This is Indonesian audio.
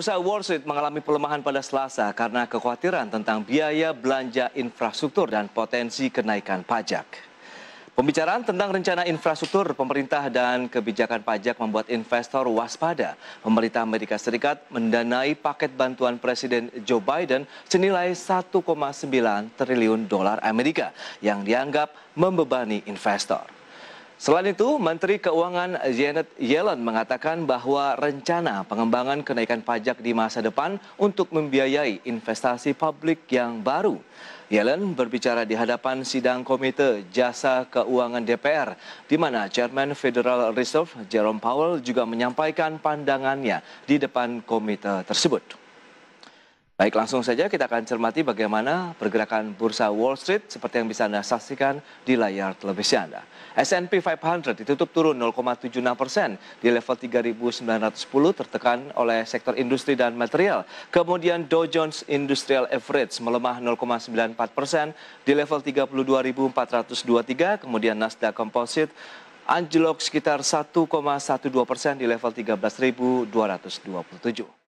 Bursa Wall Street mengalami pelemahan pada Selasa karena kekhawatiran tentang biaya belanja infrastruktur dan potensi kenaikan pajak. Pembicaraan tentang rencana infrastruktur pemerintah dan kebijakan pajak membuat investor waspada. Pemerintah Amerika Serikat mendanai paket bantuan Presiden Joe Biden senilai 1,9 triliun dolar Amerika yang dianggap membebani investor. Selain itu, Menteri Keuangan Janet Yellen mengatakan bahwa rencana pengembangan kenaikan pajak di masa depan untuk membiayai investasi publik yang baru. Yellen berbicara di hadapan sidang Komite Jasa Keuangan DPR, di mana Chairman Federal Reserve Jerome Powell juga menyampaikan pandangannya di depan komite tersebut. Baik, langsung saja kita akan cermati bagaimana pergerakan bursa Wall Street seperti yang bisa Anda saksikan di layar televisi Anda. S&P 500 ditutup turun 0,76 persen di level 3.910 tertekan oleh sektor industri dan material. Kemudian Dow Jones Industrial Average melemah 0,94 persen di level 32.423. Kemudian Nasdaq Composite anjlok sekitar 1,12 persen di level 13.227.